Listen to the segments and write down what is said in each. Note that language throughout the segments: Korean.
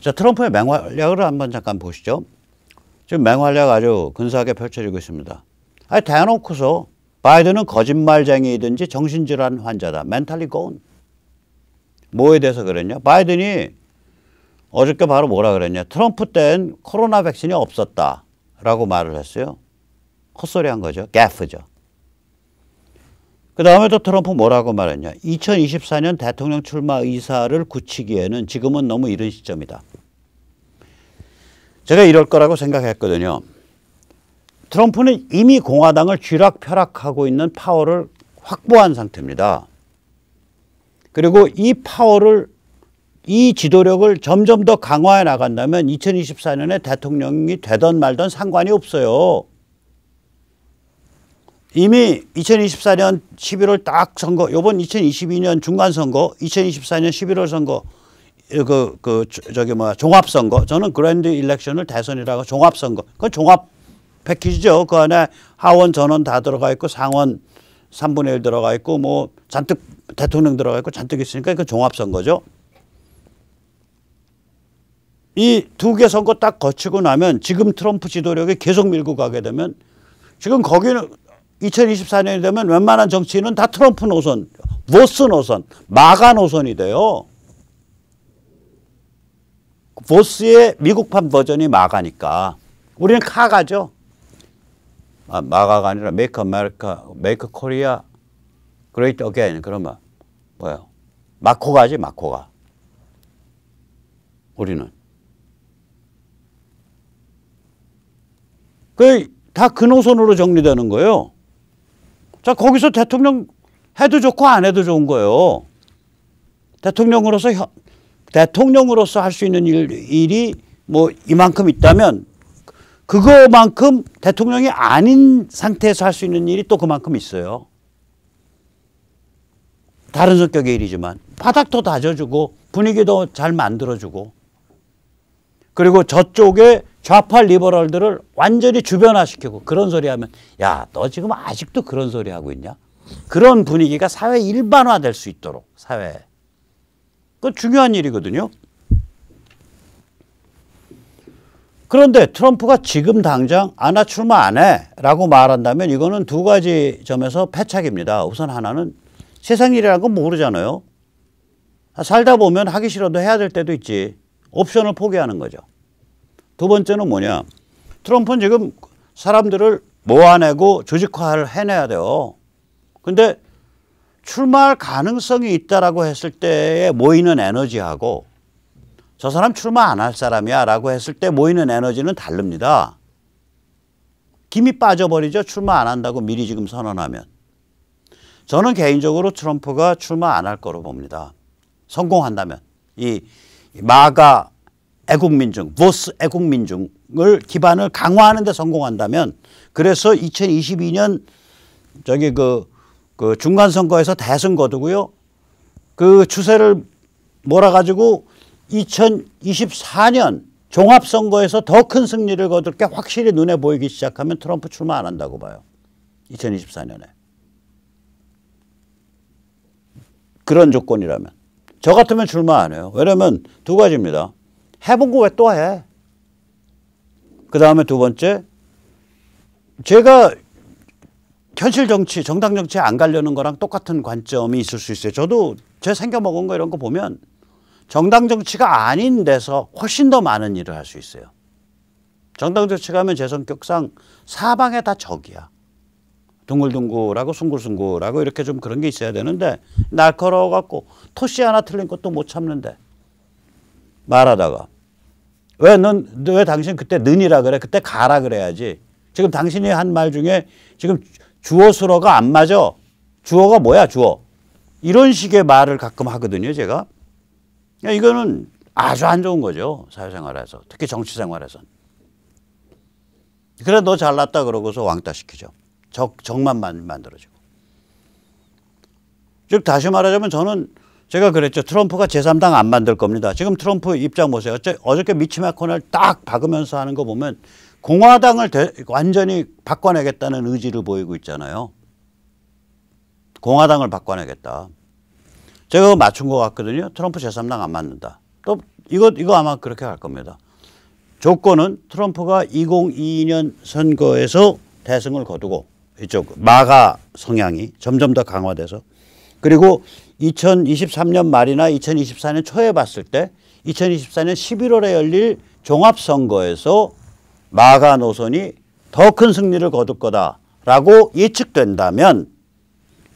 자, 트럼프의 맹활약을 한번 잠깐 보시죠. 지금 맹활약 아주 근사하게 펼쳐지고 있습니다. 아니, 대놓고서 바이든은 거짓말쟁이든지 정신질환 환자다. 멘탈리 곤. 뭐에 대해서 그랬냐? 바이든이 어저께 바로 뭐라 그랬냐? 트럼프 땐 코로나 백신이 없었다. 라고 말을 했어요. 헛소리 한 거죠. 개프죠. 그 다음에 또 트럼프 뭐라고 말했냐. 2024년 대통령 출마 의사를 굳히기에는 지금은 너무 이른 시점이다. 제가 이럴 거라고 생각했거든요. 트럼프는 이미 공화당을 쥐락펴락하고 있는 파워를 확보한 상태입니다. 그리고 이 파워를 이 지도력을 점점 더 강화해 나간다면 2024년에 대통령이 되던 말던 상관이 없어요. 이미 2024년 11월 딱 선거, 요번 2022년 중간 선거, 2024년 11월 선거 그, 그, 저기 뭐야, 종합선거. 저는 그랜드 일렉션을 대선이라고 종합선거. 그 종합 패키지죠. 그 안에 하원 전원 다 들어가 있고 상원 삼분의일 들어가 있고 뭐 잔뜩 대통령 들어가 있고 잔뜩 있으니까 그 종합선거죠. 이 두 개 선거 딱 거치고 나면 지금 트럼프 지도력이 계속 밀고 가게 되면 지금 거기는 2024년이 되면 웬만한 정치인은 다 트럼프 노선, 보스 노선, 마가 노선이 돼요. 보스의 미국판 버전이 마가니까 우리는 카가죠. 아, 마가가 아니라 메이크 아메 m e r i c a Make Korea 그러면 뭐예요? 마코가지 마코가. 우리는. 그 다 근호선으로 정리되는 거예요. 자 거기서 대통령 해도 좋고 안 해도 좋은 거예요. 대통령으로서 현, 대통령으로서 할 수 있는 일, 일이 뭐 이만큼 있다면 그거만큼 대통령이 아닌 상태에서 할 수 있는 일이 또 그만큼 있어요. 다른 성격의 일이지만 바닥도 다져주고 분위기도 잘 만들어주고 그리고 저쪽에 좌파 리버럴들을 완전히 주변화시키고 그런 소리 하면 야 너 지금 아직도 그런 소리 하고 있냐 그런 분위기가 사회 일반화될 수 있도록 사회 그 중요한 일이거든요. 그런데 트럼프가 지금 당장 안아 출마 안해 라고 말한다면 이거는 두 가지 점에서 패착입니다. 우선 하나는 세상 일이라는 건 모르잖아요. 살다 보면 하기 싫어도 해야 될 때도 있지. 옵션을 포기하는 거죠. 두 번째는 뭐냐. 트럼프는 지금 사람들을 모아내고 조직화를 해내야 돼요. 근데 출마할 가능성이 있다라고 했을 때에 모이는 에너지하고 저 사람 출마 안 할 사람이야 라고 했을 때 모이는 에너지는 다릅니다. 김이 빠져버리죠. 출마 안 한다고 미리 지금 선언하면. 저는 개인적으로 트럼프가 출마 안 할 거로 봅니다. 성공한다면. 이 마가 애국민중, 보스 애국민중을 기반을 강화하는 데 성공한다면 그래서 2022년 저기 그그 중간 선거에서 대승 거두고요. 그 추세를 몰아가지고 2024년 종합 선거에서 더 큰 승리를 거둘 게 확실히 눈에 보이기 시작하면 트럼프 출마 안 한다고 봐요. 2024년에. 그런 조건이라면. 저 같으면 출마 안 해요. 왜냐면 두 가지입니다. 해본 거 왜 또 해? 그 다음에 두 번째, 제가 현실 정치, 정당 정치에 안 가려는 거랑 똑같은 관점이 있을 수 있어요. 저도 제 생겨 먹은 거 이런 거 보면 정당 정치가 아닌 데서 훨씬 더 많은 일을 할 수 있어요. 정당 정치 가면 제 성격상 사방에 다 적이야. 둥글둥글하고 숭글숭글하고 이렇게 좀 그런 게 있어야 되는데 날카로워갖고 토씨 하나 틀린 것도 못 참는데 말하다가 왜넌왜 당신 그때 는이라 그래 그때 가라 그래야지 지금 당신이 한 말 중에 지금 주어 수로가안 맞아. 주어가 뭐야 주어. 이런 식의 말을 가끔 하거든요 제가. 그러니까 이거는 아주 안 좋은 거죠 사회생활에서 특히 정치생활에서 그래 너 잘났다 그러고서 왕따 시키죠. 적, 적만 만들어지고즉 다시 말하자면 저는 제가 그랬죠. 트럼프가 제3당 안 만들 겁니다. 지금 트럼프 입장 보세요. 어저께 미치마코넬 딱 박으면서 하는 거 보면 공화당을 대, 완전히 바꿔내겠다는 의지를 보이고 있잖아요. 공화당을 바꿔내겠다. 제가 맞춘 것 같거든요. 트럼프 제3당 안 맞는다. 또 이거 이거 아마 그렇게 갈 겁니다. 조건은 트럼프가 2022년 선거에서 대승을 거두고 이쪽 마가 성향이 점점 더 강화돼서 그리고 2023년 말이나 2024년 초에 봤을 때 2024년 11월에 열릴 종합선거에서 마가 노선이 더 큰 승리를 거둘 거다라고 예측된다면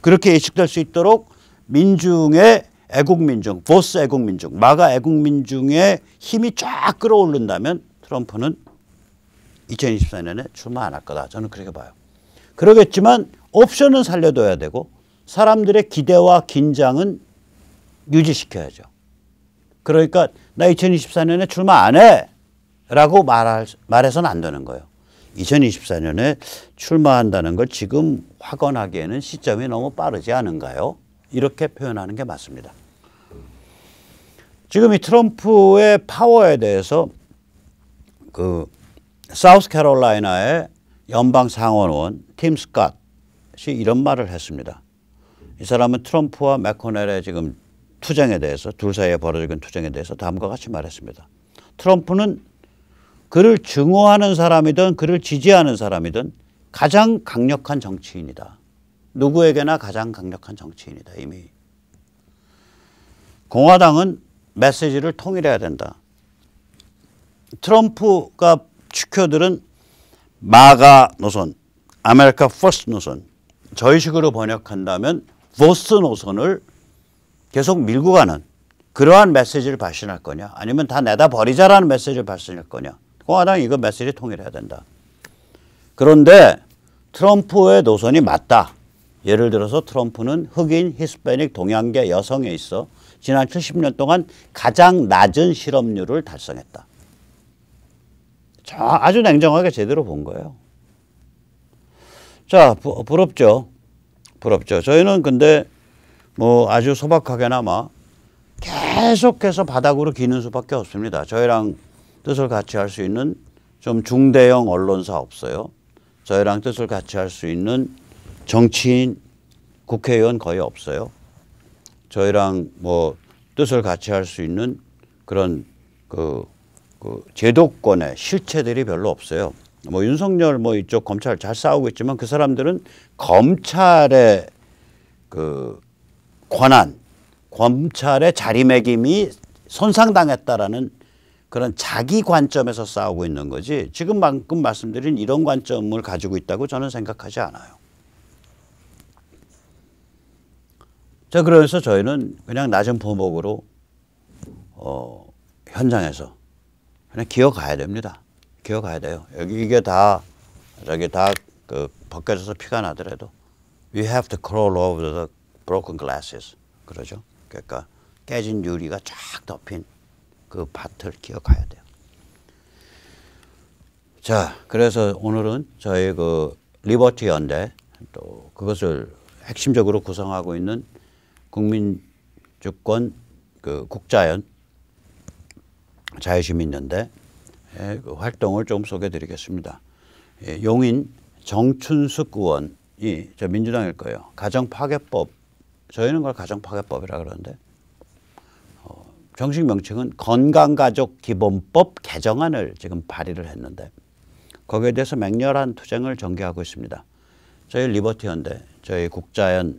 그렇게 예측될 수 있도록 민중의 애국민중, 보스 애국민중, 마가 애국민중의 힘이 쫙 끌어오른다면 트럼프는 2024년에 출마 안 할 거다. 저는 그렇게 봐요. 그러겠지만 옵션은 살려둬야 되고 사람들의 기대와 긴장은 유지시켜야죠. 그러니까 나 2024년에 출마 안 해. 라고 말할, 말해서는 안 되는 거예요. 2024년에 출마한다는 걸 지금 확언하기에는 시점이 너무 빠르지 않은가요? 이렇게 표현하는 게 맞습니다. 지금 이 트럼프의 파워에 대해서 그 사우스캐롤라이나의 연방 상원원팀 스캇이 이런 말을 했습니다. 이 사람은 트럼프와 맥코넬의 지금 투쟁에 대해서 둘 사이에 벌어진 투쟁에 대해서 다음과 같이 말했습니다. 트럼프는 그를 증오하는 사람이든 그를 지지하는 사람이든 가장 강력한 정치인이다. 누구에게나 가장 강력한 정치인이다, 이미. 공화당은 메시지를 통일해야 된다. 트럼프가 추켜들은 마가 노선, 아메리카 퍼스트 노선, 저의식으로 번역한다면 보스 노선을 계속 밀고 가는 그러한 메시지를 발신할 거냐 아니면 다 내다 버리자라는 메시지를 발신할 거냐 공화당이 이거 메시지 통일해야 된다. 그런데 트럼프의 노선이 맞다. 예를 들어서 트럼프는 흑인, 히스패닉, 동양계 여성에 있어 지난 70년 동안 가장 낮은 실업률을 달성했다. 자, 아주 냉정하게 제대로 본 거예요. 자, 부, 부럽죠. 부럽죠. 저희는 근데 뭐 아주 소박하게나마 계속해서 바닥으로 기는 수밖에 없습니다. 저희랑 뜻을 같이 할 수 있는 좀 중대형 언론사 없어요. 저희랑 뜻을 같이 할 수 있는 정치인 국회의원 거의 없어요. 저희랑 뭐 뜻을 같이 할 수 있는 그런 그, 그 제도권의 실체들이 별로 없어요. 뭐 윤석열 뭐 이쪽 검찰 잘 싸우고 있지만 그 사람들은 검찰의 그 권한, 검찰의 자리매김이 손상당했다라는 그런 자기 관점에서 싸우고 있는 거지 지금 만큼 말씀드린 이런 관점을 가지고 있다고 저는 생각하지 않아요. 자 그래서 저희는 그냥 낮은 보목으로 어, 현장에서 그냥 기어가야 됩니다. 기어가야 돼요. 여기 이게 다 저기 다그 벗겨져서 피가 나더라도 we have to crawl over the broken glasses 그러죠. 그러니까 깨진 유리가 쫙 덮인 그 밭을 기억해야 돼요. 자, 그래서 오늘은 저희 그 리버티 연대 또 그것을 핵심적으로 구성하고 있는 국민주권 그 국자연 자유시민연대 예, 그 활동을 좀 소개드리겠습니다. 해 예, 용인 정춘숙 의원이 저 민주당일 거예요. 가정파괴법 저희는 그걸 가정파괴법이라 그러는데 정식 명칭은 건강가족기본법 개정안을 지금 발의를 했는데 거기에 대해서 맹렬한 투쟁을 전개하고 있습니다. 저희 리버티연대, 저희 국자연의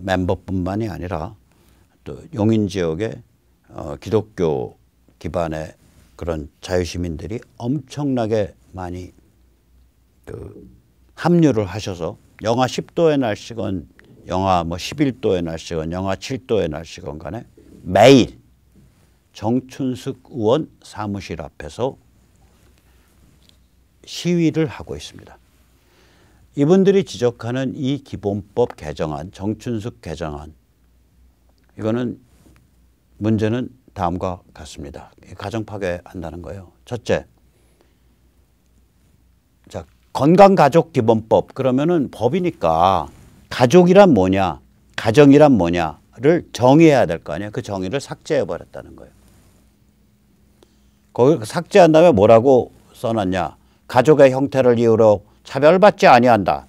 멤버뿐만이 아니라 또 용인 지역의 어, 기독교 기반의 그런 자유시민들이 엄청나게 많이 그 합류를 하셔서 영하 10도의 날씨건 영하 뭐 11도의 날씨건 영하 7도의 날씨건 간에 매일 정춘숙 의원 사무실 앞에서 시위를 하고 있습니다. 이분들이 지적하는 이 기본법 개정안, 정춘숙 개정안 이거는 문제는 다음과 같습니다. 가정 파괴한다는 거예요. 첫째, 자 건강가족 기본법 그러면은 법이니까 가족이란 뭐냐, 가정이란 뭐냐 를 정의해야 될 거 아니에요. 그 정의를 삭제해 버렸다는 거예요. 거기 삭제한 다음에 뭐라고 써놨냐? 가족의 형태를 이유로 차별받지 아니한다.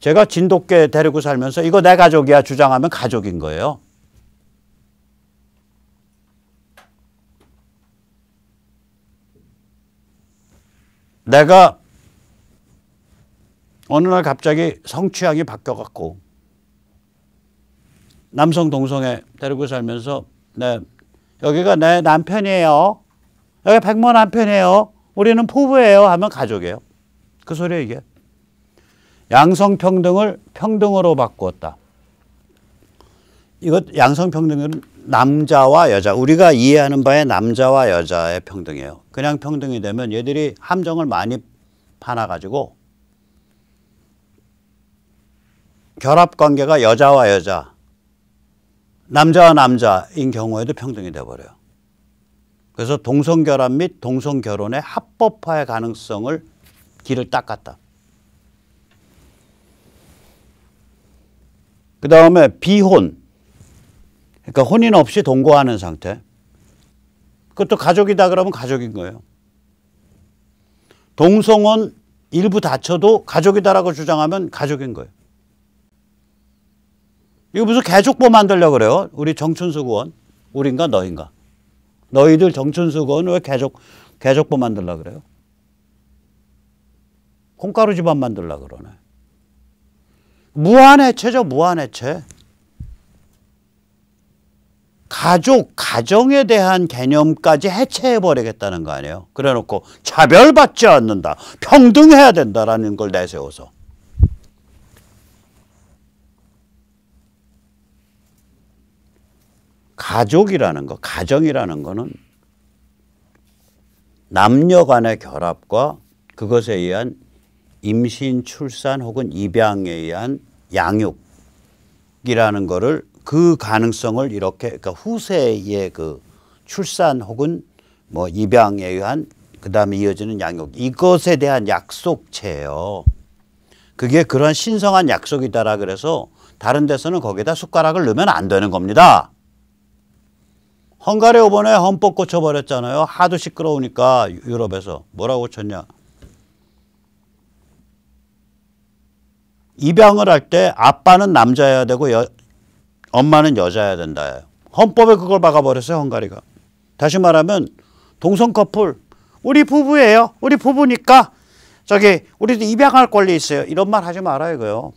제가 진돗개 데리고 살면서 이거 내 가족이야 주장하면 가족인 거예요. 내가 어느 날 갑자기 성취향이 바뀌어갖고 남성 동성애 데리고 살면서 네 여기가 내 남편이에요. 여기 백모 남편이에요. 우리는 부부예요 하면 가족이에요. 그 소리예요 이게. 양성평등을 평등으로 바꾸었다. 이것 양성평등은 남자와 여자 우리가 이해하는 바에 남자와 여자의 평등이에요. 그냥 평등이 되면 얘들이 함정을 많이 파놔 가지고 결합 관계가 여자와 여자 남자와 남자인 경우에도 평등이 돼버려요. 그래서 동성결합 및 동성결혼의 합법화의 가능성을 길을 닦았다. 그 다음에 비혼. 그러니까 혼인 없이 동거하는 상태. 그것도 가족이다 그러면 가족인 거예요. 동성혼 일부 다쳐도 가족이다라고 주장하면 가족인 거예요. 이거 무슨 개족보 만들려 그래요? 우리 정춘수 의원. 우린가 너인가. 너희들 정춘수 의원 왜 개족, 개족보 만들려 그래요? 콩가루 집안 만들려 그러네. 무한해체죠, 무한해체. 가족, 가정에 대한 개념까지 해체해버리겠다는 거 아니에요? 그래 놓고 차별받지 않는다, 평등해야 된다라는 걸 내세워서. 가족이라는 거, 가정이라는 거는 남녀 간의 결합과 그것에 의한 임신, 출산 혹은 입양에 의한 양육이라는 거를 그 가능성을 이렇게 그러니까 후세의 그 출산 혹은 뭐 입양에 의한 그다음에 이어지는 양육 이것에 대한 약속체예요. 그게 그런 신성한 약속이다라 그래서 다른 데서는 거기다 숟가락을 넣으면 안 되는 겁니다. 헝가리 이번에 헌법 고쳐버렸잖아요. 하도 시끄러우니까 유럽에서 뭐라고 고쳤냐. 입양을 할 때 아빠는 남자여야 되고 여, 엄마는 여자여야 된다. 헌법에 그걸 박아버렸어요. 헝가리가. 다시 말하면 동성 커플 우리 부부예요. 우리 부부니까 저기 우리도 입양할 권리 있어요. 이런 말 하지 말아요. 이거요.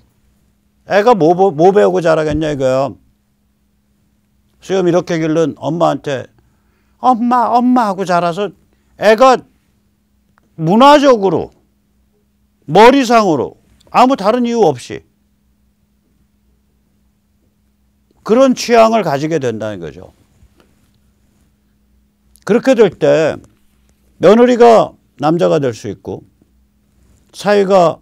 애가 뭐, 뭐, 뭐 배우고 자라겠냐 이거요. 수염 이렇게 길른 엄마한테 엄마 엄마 하고 자라서 애가 문화적으로 머리상으로 아무 다른 이유 없이 그런 취향을 가지게 된다는 거죠. 그렇게 될 때 며느리가 남자가 될 수 있고 사위가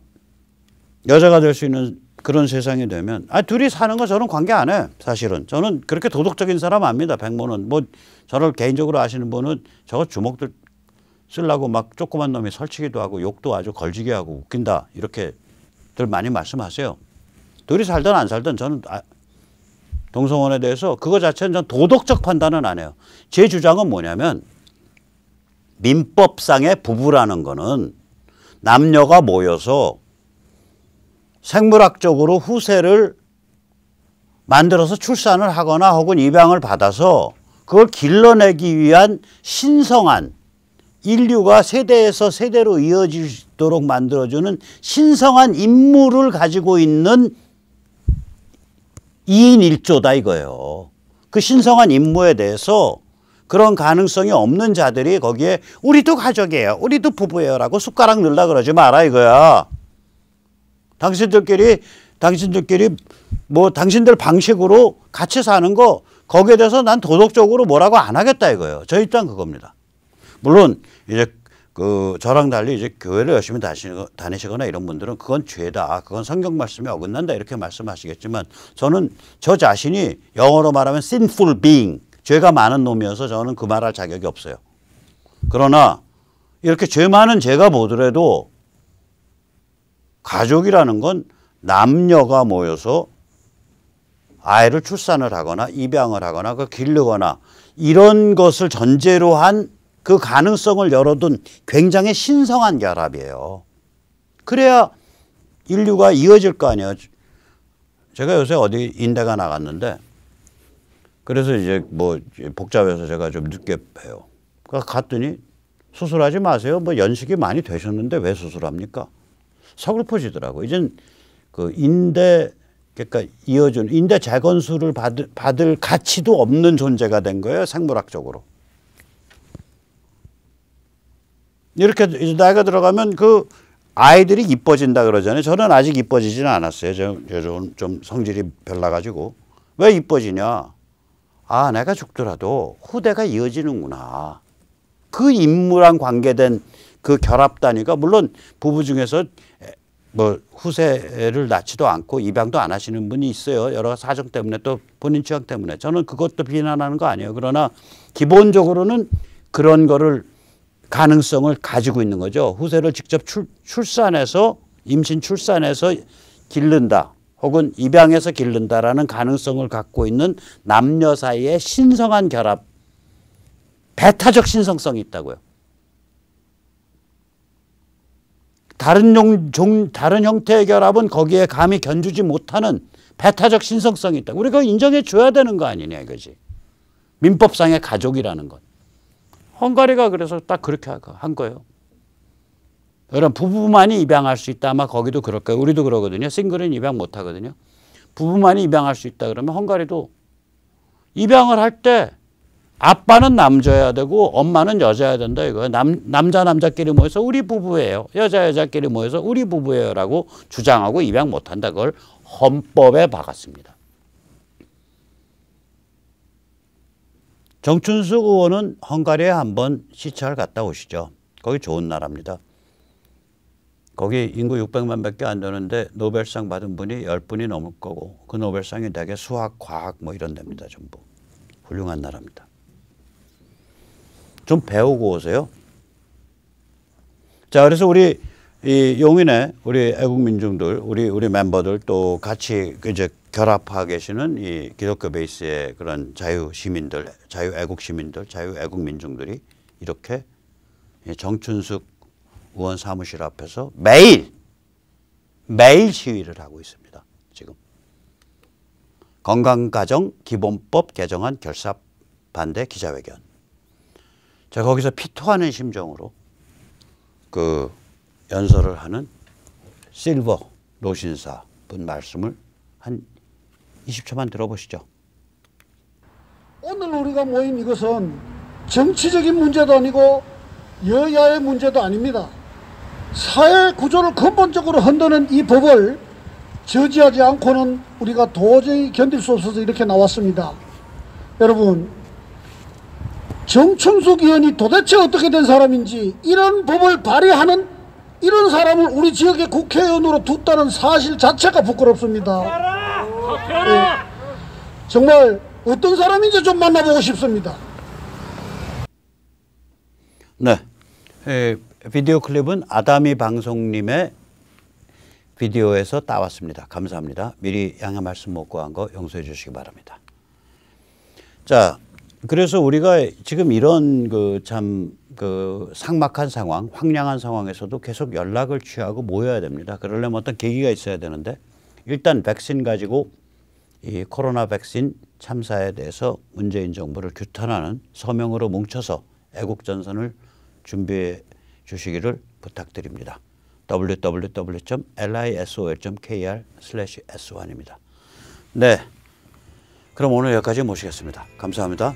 여자가 될 수 있는 그런 세상이 되면 아 둘이 사는 거 저는 관계 안 해. 사실은 저는 그렇게 도덕적인 사람 압니다 백모는 뭐 저를 개인적으로 아시는 분은 저거 주먹들 쓰려고 막 조그만 놈이 설치기도 하고 욕도 아주 걸지게 하고 웃긴다 이렇게들 많이 말씀하세요. 둘이 살든 안 살든 저는 아, 동성원에 대해서 그거 자체는 전 도덕적 판단은 안 해요. 제 주장은 뭐냐면 민법상의 부부라는 거는 남녀가 모여서 생물학적으로 후세를 만들어서 출산을 하거나 혹은 입양을 받아서 그걸 길러내기 위한 신성한 인류가 세대에서 세대로 이어지도록 만들어주는 신성한 임무를 가지고 있는 이인일조다 이거예요. 그 신성한 임무에 대해서 그런 가능성이 없는 자들이 거기에 우리도 가족이에요. 우리도 부부예요. 라고 숟가락 넣 늘라 그러지 마라 이거야. 당신들끼리 당신들끼리 뭐 당신들 방식으로 같이 사는 거 거기에 대해서 난 도덕적으로 뭐라고 안 하겠다 이거예요. 저 입장 그겁니다. 물론 이제 그 저랑 달리 이제 교회를 열심히 다니시거나 이런 분들은 그건 죄다. 그건 성경 말씀에 어긋난다 이렇게 말씀하시겠지만 저는 저 자신이 영어로 말하면 sinful being 죄가 많은 놈이어서 저는 그 말할 자격이 없어요. 그러나 이렇게 죄 많은 제가 보더라도 가족이라는 건 남녀가 모여서 아이를 출산을 하거나 입양을 하거나 그 기르거나 이런 것을 전제로 한 그 가능성을 열어둔 굉장히 신성한 결합이에요. 그래야 인류가 이어질 거 아니에요. 제가 요새 어디 인대가 나갔는데 그래서 이제 뭐 복잡해서 제가 좀 늦게 봬요그니까 갔더니 수술하지 마세요. 뭐 연식이 많이 되셨는데 왜 수술합니까? 서글퍼지더라고. 이젠 그 인대 그러니까 이어준 인대 재건수를 받을, 받을 가치도 없는 존재가 된 거예요 생물학적으로. 이렇게 나이가 들어가면 그 아이들이 이뻐진다 그러잖아요. 저는 아직 이뻐지지는 않았어요. 저, 좀, 좀 성질이 별나가지고. 왜 이뻐지냐? 아, 내가 죽더라도 후대가 이어지는구나. 그 인물랑 관계된 그 결합 단위가 물론 부부 중에서 뭐 후세를 낳지도 않고 입양도 안 하시는 분이 있어요. 여러 사정 때문에 또 본인 취향 때문에 저는 그것도 비난하는 거 아니에요. 그러나 기본적으로는 그런 거를 가능성을 가지고 있는 거죠. 후세를 직접 출, 산해서 임신 출산해서 기른다 혹은 입양해서 기른다라는 가능성을 갖고 있는 남녀 사이의 신성한 결합 배타적 신성성이 있다고요. 다른, 용, 종, 다른 형태의 결합은 거기에 감히 견주지 못하는 배타적 신성성이 있다. 우리가 인정해 줘야 되는 거 아니냐 이거지. 민법상의 가족이라는 것. 헝가리가 그래서 딱 그렇게 한 거예요. 여러분 부부만이 입양할 수 있다 아마 거기도 그럴 거예요. 우리도 그러거든요. 싱글은 입양 못 하거든요. 부부만이 입양할 수 있다 그러면 헝가리도 입양을 할때 아빠는 남자야 여 되고 엄마는 여자야 여 된다 이거예요. 남, 남자 남자끼리 모여서 우리 부부예요. 여자 여자끼리 모여서 우리 부부예요 라고 주장하고 입양 못한다. 그걸 헌법에 박았습니다. 정춘수 의원은 헝가리에 한번 시찰 갔다 오시죠. 거기 좋은 나라입니다. 거기 인구 600만 밖에 안 되는데 노벨상 받은 분이 10분이 넘을 거고 그 노벨상이 대개 수학, 과학 뭐 이런 데입니다. 전부. 훌륭한 나라입니다. 좀 배우고 오세요. 자, 그래서 우리 이 용인의 우리 애국민중들, 우리 우리 멤버들 또 같이 그 이제 결합하 고 계시는 이 기독교 베이스의 그런 자유 시민들, 자유 애국 시민들, 자유 애국 민중들이 이렇게 정춘숙 의원 사무실 앞에서 매일 매일 시위를 하고 있습니다. 지금 건강가정 기본법 개정안 결사 반대 기자회견. 제가 거기서 피토하는 심정으로 그 연설을 하는 실버 노신사 분 말씀을 한 20초만 들어보시죠. 오늘 우리가 모인 이것은 정치적인 문제도 아니고 여야의 문제도 아닙니다. 사회 구조를 근본적으로 흔드는 이 법을 저지하지 않고는 우리가 도저히 견딜 수 없어서 이렇게 나왔습니다. 여러분 정춘숙 의원이 도대체 어떻게 된 사람인지 이런 법을 발의하는 이런 사람을 우리 지역의 국회의원으로 뒀다는 사실 자체가 부끄럽습니다. 네. 정말 어떤 사람인지 좀 만나보고 싶습니다. 네. 에, 예, 비디오 클립은 아담이 방송님의 비디오에서 따왔습니다. 감사합니다. 미리 양해 말씀 못 구한 거 용서해 주시기 바랍니다. 자, 그래서 우리가 지금 이런 그 참그 그 상막한 상황, 황량한 상황에서도 계속 연락을 취하고 모여야 됩니다. 그러려면 어떤 계기가 있어야 되는데 일단 백신 가지고 이 코로나 백신 참사에 대해서 문재인 정부를 규탄하는 서명으로 뭉쳐서 애국전선을 준비해 주시기를 부탁드립니다. www.lisol.kr/s1입니다. 네. 그럼 오늘 여기까지 모시겠습니다. 감사합니다.